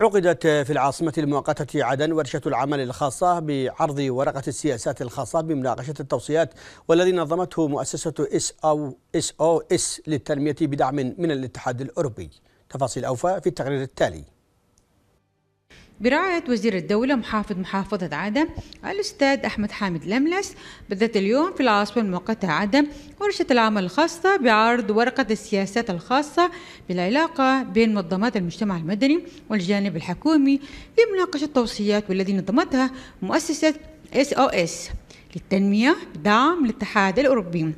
عقدت في العاصمة المؤقتة عدن ورشة العمل الخاصة بعرض ورقة السياسات الخاصة بمناقشة التوصيات والذي نظمته مؤسسة اس او اس او اس للتنمية بدعم من الاتحاد الأوروبي تفاصيل أوفى في التقرير التالي برعاية وزير الدولة محافظ محافظة عدن الأستاذ أحمد حامد لملس بدأت اليوم في العاصمة المؤقتة عدن ورشة العمل الخاصة بعرض ورقة السياسات الخاصة بالعلاقة بين منظمات المجتمع المدني والجانب الحكومي لمناقشة التوصيات والذي نظمتها مؤسسة SOS للتنمية بدعم الاتحاد الأوروبي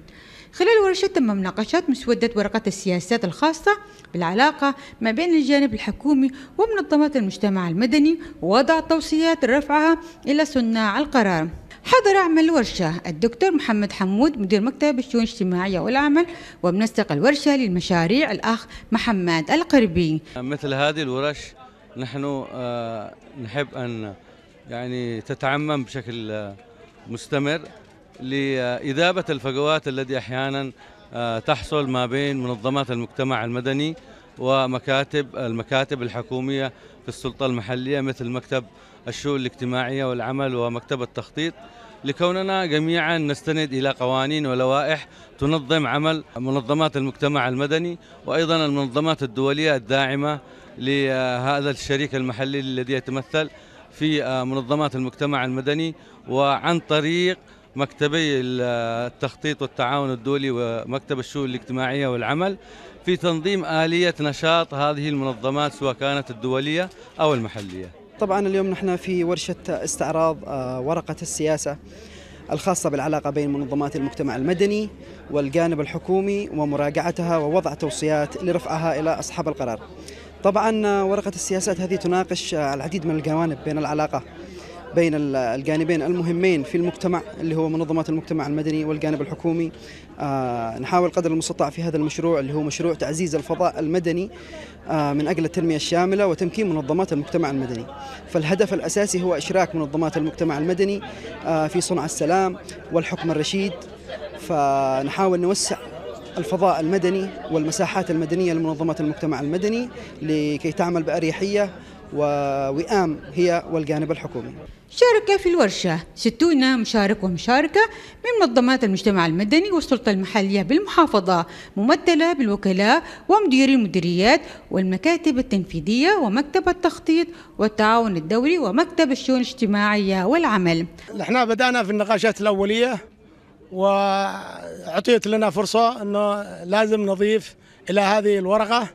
خلال الورشة تم مناقشة مسودة ورقة السياسات الخاصة بالعلاقة ما بين الجانب الحكومي ومنظمات المجتمع المدني ووضع توصيات رفعها إلى صناع القرار حضر عمل الورشة الدكتور محمد حمود مدير مكتب الشؤون الاجتماعية والعمل ومنسق الورشة للمشاريع الأخ محمد القربي مثل هذه الورش نحن آه، نحب أن يعني تتعمم بشكل آه، مستمر لإذابة الفجوات التي أحيانا آه، تحصل ما بين منظمات المجتمع المدني ومكاتب المكاتب الحكومية في السلطة المحلية مثل مكتب الشؤون الاجتماعية والعمل ومكتب التخطيط لكوننا جميعا نستند إلى قوانين ولوائح تنظم عمل منظمات المجتمع المدني وأيضا المنظمات الدولية الداعمة لهذا الشريك المحلي الذي يتمثل في آه، منظمات المجتمع المدني وعن طريق مكتبي التخطيط والتعاون الدولي ومكتب الشؤون الاجتماعية والعمل في تنظيم آلية نشاط هذه المنظمات سواء كانت الدولية أو المحلية طبعا اليوم نحن في ورشة استعراض آه، ورقة السياسة الخاصة بالعلاقة بين منظمات المجتمع المدني والجانب الحكومي ومراجعتها ووضع توصيات لرفعها إلى أصحاب القرار طبعا آه، ورقة السياسات هذه تناقش آه، العديد من الجوانب بين العلاقة بين الجانبين المهمين في المجتمع اللي هو منظمات المجتمع المدني والجانب الحكومي آه، نحاول قدر المستطاع في هذا المشروع اللي هو مشروع تعزيز الفضاء المدني آه، من أجل التنمية الشاملة وتمكين منظمات المجتمع المدني فالهدف الأساسي هو إشراك منظمات المجتمع المدني آه، في صنع السلام والحكم الرشيد فنحاول نوسع الفضاء المدني والمساحات المدنية لمنظمات المجتمع المدني لكي تعمل بأريحية ووئام هي والجانب الحكومي شارك في الورشة 60 مشارك ومشاركة من منظمات المجتمع المدني والسلطة المحلية بالمحافظة ممثلة بالوكلاء ومديري المديريات والمكاتب التنفيذية ومكتب التخطيط والتعاون الدولي ومكتب الشؤون الاجتماعية والعمل احنا بدأنا في النقاشات الأولية وعطيت لنا فرصة أنه لازم نضيف إلى هذه الورقة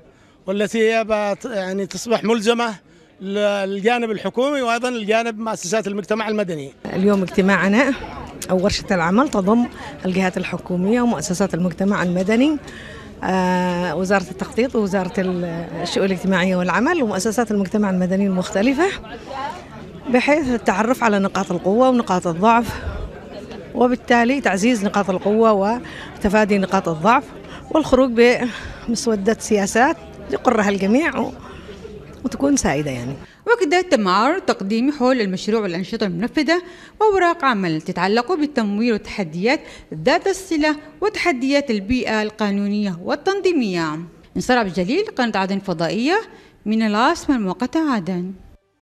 والتي هي يعني تصبح ملزمة للجانب الحكومي وايضا الجانب مؤسسات المجتمع المدني. اليوم اجتماعنا او ورشه العمل تضم الجهات الحكوميه ومؤسسات المجتمع المدني آه، وزارة التخطيط ووزارة الشؤون الاجتماعية والعمل ومؤسسات المجتمع المدني المختلفة بحيث التعرف على نقاط القوة ونقاط الضعف وبالتالي تعزيز نقاط القوة وتفادي نقاط الضعف والخروج بمسودة سياسات يقرها الجميع وتكون سعيدة يعني وكذا تم عرض تقديم حول المشروع والأنشطة المنفذة وأوراق عمل تتعلق بالتمويل والتحديات ذات الصلة وتحديات البيئة القانونية والتنظيمية نصر عبد الجليل قناة عدن فضائية من العاصمة المؤقتة عدن